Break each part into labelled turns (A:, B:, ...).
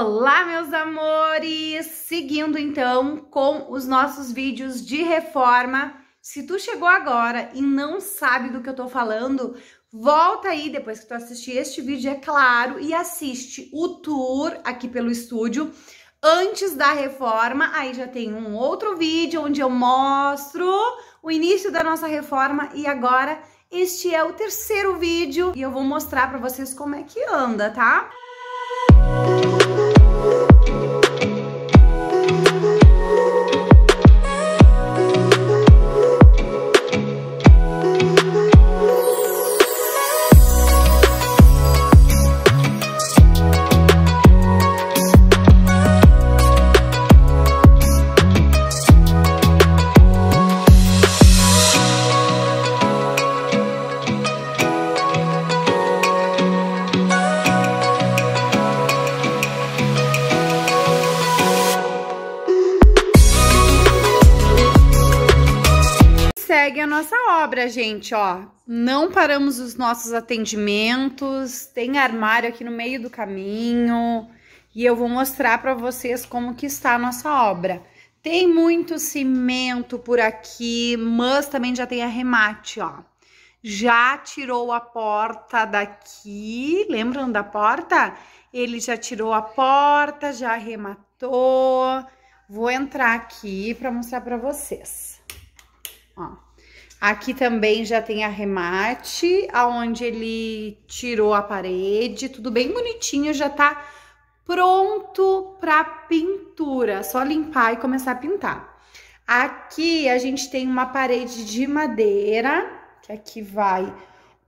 A: Olá, meus amores! Seguindo então com os nossos vídeos de reforma. Se tu chegou agora e não sabe do que eu tô falando, volta aí depois que tu assistir este vídeo, é claro, e assiste o tour aqui pelo estúdio antes da reforma. Aí já tem um outro vídeo onde eu mostro o início da nossa reforma e agora este é o terceiro vídeo e eu vou mostrar para vocês como é que anda, tá? Música pra gente, ó. Não paramos os nossos atendimentos, tem armário aqui no meio do caminho e eu vou mostrar para vocês como que está a nossa obra. Tem muito cimento por aqui, mas também já tem arremate, ó. Já tirou a porta daqui, lembram da porta? Ele já tirou a porta, já arrematou. Vou entrar aqui para mostrar para vocês. Ó. Aqui também já tem arremate, aonde ele tirou a parede, tudo bem bonitinho, já tá pronto para pintura, só limpar e começar a pintar. Aqui a gente tem uma parede de madeira, que aqui vai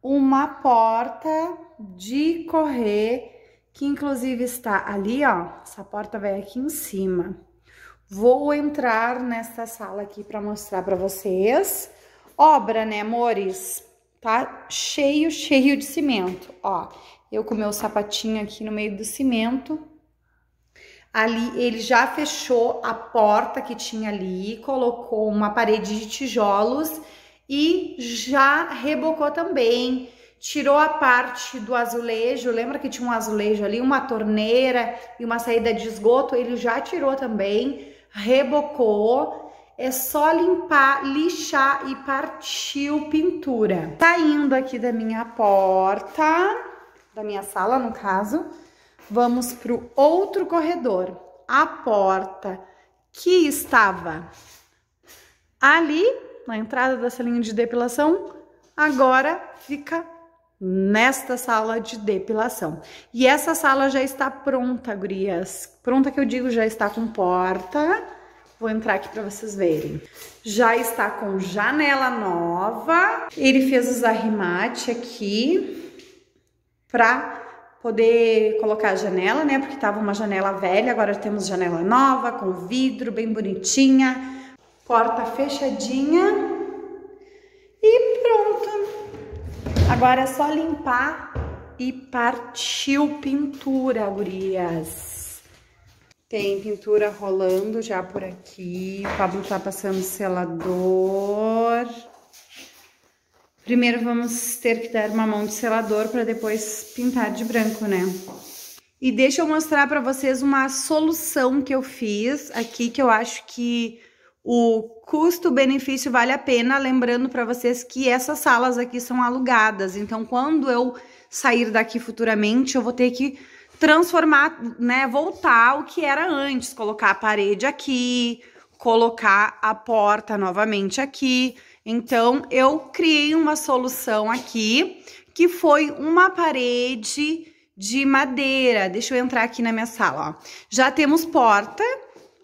A: uma porta de correr, que inclusive está ali, ó, essa porta vai aqui em cima. Vou entrar nessa sala aqui para mostrar para vocês obra, né, amores? Tá cheio, cheio de cimento. Ó, eu com meu sapatinho aqui no meio do cimento. Ali ele já fechou a porta que tinha ali, colocou uma parede de tijolos e já rebocou também. Tirou a parte do azulejo, lembra que tinha um azulejo ali, uma torneira e uma saída de esgoto? Ele já tirou também, rebocou é só limpar, lixar e partir pintura. Saindo tá aqui da minha porta, da minha sala no caso, vamos pro outro corredor. A porta que estava ali na entrada da salinha de depilação, agora fica nesta sala de depilação. E essa sala já está pronta, gurias. Pronta que eu digo, já está com porta Vou entrar aqui para vocês verem. Já está com janela nova. Ele fez os arrimates aqui para poder colocar a janela, né? Porque tava uma janela velha, agora temos janela nova com vidro bem bonitinha. Porta fechadinha. E pronto. Agora é só limpar e partiu pintura, gurias. Tem pintura rolando já por aqui. O Pablo tá passando selador. Primeiro vamos ter que dar uma mão de selador para depois pintar de branco, né? E deixa eu mostrar para vocês uma solução que eu fiz aqui, que eu acho que o custo-benefício vale a pena, lembrando para vocês que essas salas aqui são alugadas. Então, quando eu sair daqui futuramente, eu vou ter que transformar, né, voltar ao que era antes, colocar a parede aqui, colocar a porta novamente aqui. Então eu criei uma solução aqui que foi uma parede de madeira. Deixa eu entrar aqui na minha sala, ó. Já temos porta,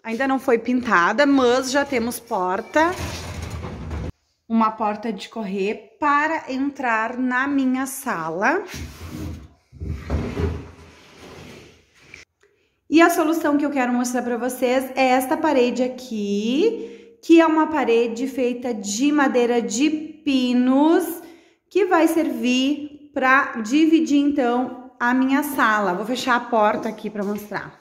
A: ainda não foi pintada, mas já temos porta. Uma porta de correr para entrar na minha sala. E a solução que eu quero mostrar para vocês é esta parede aqui, que é uma parede feita de madeira de pinos, que vai servir para dividir então a minha sala. Vou fechar a porta aqui para mostrar.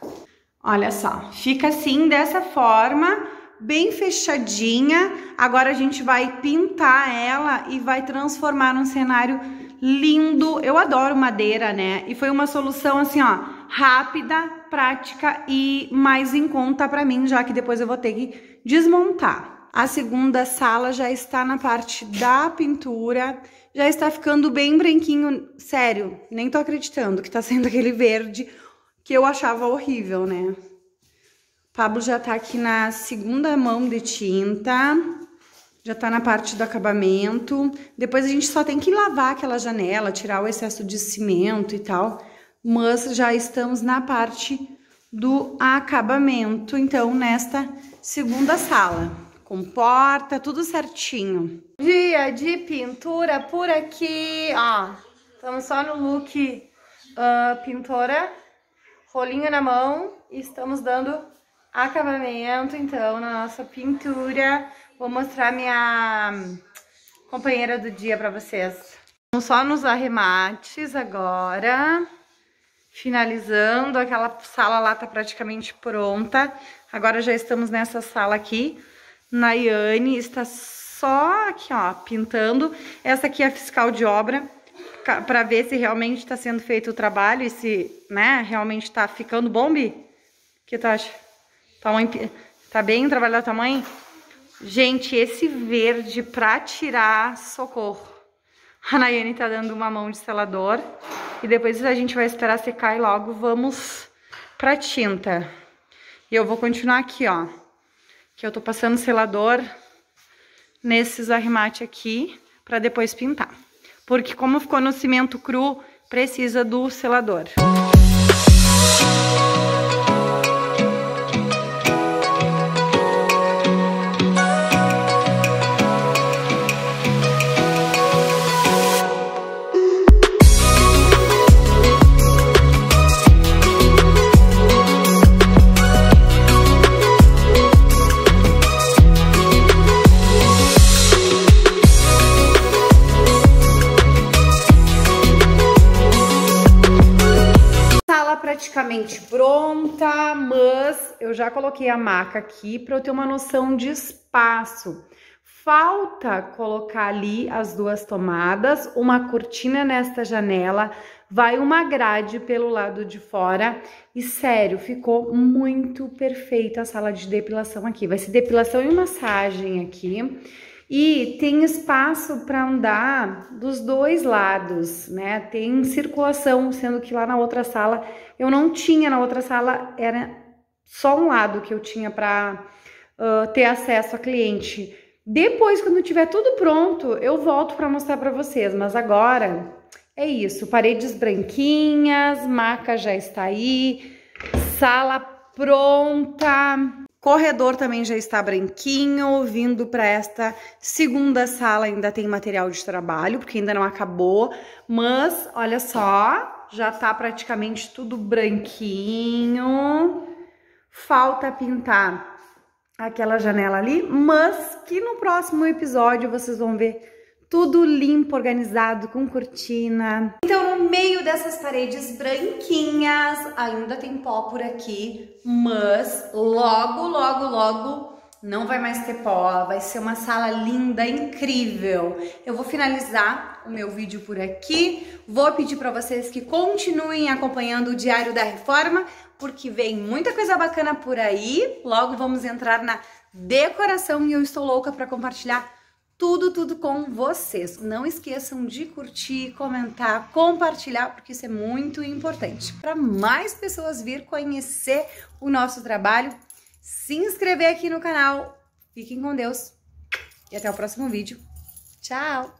A: Olha só, fica assim dessa forma, bem fechadinha. Agora a gente vai pintar ela e vai transformar num cenário lindo. Eu adoro madeira, né? E foi uma solução assim, ó, rápida, prática e mais em conta para mim, já que depois eu vou ter que desmontar. A segunda sala já está na parte da pintura, já está ficando bem branquinho, sério, nem tô acreditando que tá sendo aquele verde que eu achava horrível, né? Pablo já tá aqui na segunda mão de tinta, já tá na parte do acabamento. Depois a gente só tem que lavar aquela janela, tirar o excesso de cimento e tal mas já estamos na parte do acabamento, então, nesta segunda sala. Com porta, tudo certinho. Dia de pintura por aqui, ó. Estamos só no look uh, pintora, rolinho na mão. E estamos dando acabamento, então, na nossa pintura. Vou mostrar minha companheira do dia para vocês. Estamos só nos arremates agora finalizando. Aquela sala lá tá praticamente pronta. Agora já estamos nessa sala aqui. Nayane está só aqui, ó, pintando. Essa aqui é a fiscal de obra para ver se realmente está sendo feito o trabalho e se, né, realmente está ficando bom, Bi? O que tu acha? tá, tá bem trabalhado o tamanho? Gente, esse verde para tirar socorro. A Nayane tá dando uma mão de selador. E depois a gente vai esperar secar e logo vamos pra tinta. E eu vou continuar aqui, ó. Que eu tô passando selador nesses arremate aqui pra depois pintar. Porque como ficou no cimento cru, precisa do selador. Música praticamente pronta, mas eu já coloquei a maca aqui para eu ter uma noção de espaço. Falta colocar ali as duas tomadas, uma cortina nesta janela, vai uma grade pelo lado de fora. E sério, ficou muito perfeita a sala de depilação aqui. Vai ser depilação e massagem aqui. E tem espaço para andar dos dois lados, né? Tem circulação, sendo que lá na outra sala eu não tinha, na outra sala era só um lado que eu tinha para uh, ter acesso a cliente. Depois, quando tiver tudo pronto, eu volto para mostrar para vocês, mas agora é isso, paredes branquinhas, maca já está aí, sala pronta. Corredor também já está branquinho, vindo para esta segunda sala ainda tem material de trabalho, porque ainda não acabou, mas olha só, já está praticamente tudo branquinho. Falta pintar aquela janela ali, mas que no próximo episódio vocês vão ver tudo limpo, organizado, com cortina. Então meio dessas paredes branquinhas, ainda tem pó por aqui, mas logo, logo, logo não vai mais ter pó, vai ser uma sala linda, incrível. Eu vou finalizar o meu vídeo por aqui, vou pedir para vocês que continuem acompanhando o Diário da Reforma, porque vem muita coisa bacana por aí, logo vamos entrar na decoração e eu estou louca para compartilhar tudo, tudo com vocês. Não esqueçam de curtir, comentar, compartilhar, porque isso é muito importante. Para mais pessoas vir conhecer o nosso trabalho, se inscrever aqui no canal. Fiquem com Deus e até o próximo vídeo. Tchau!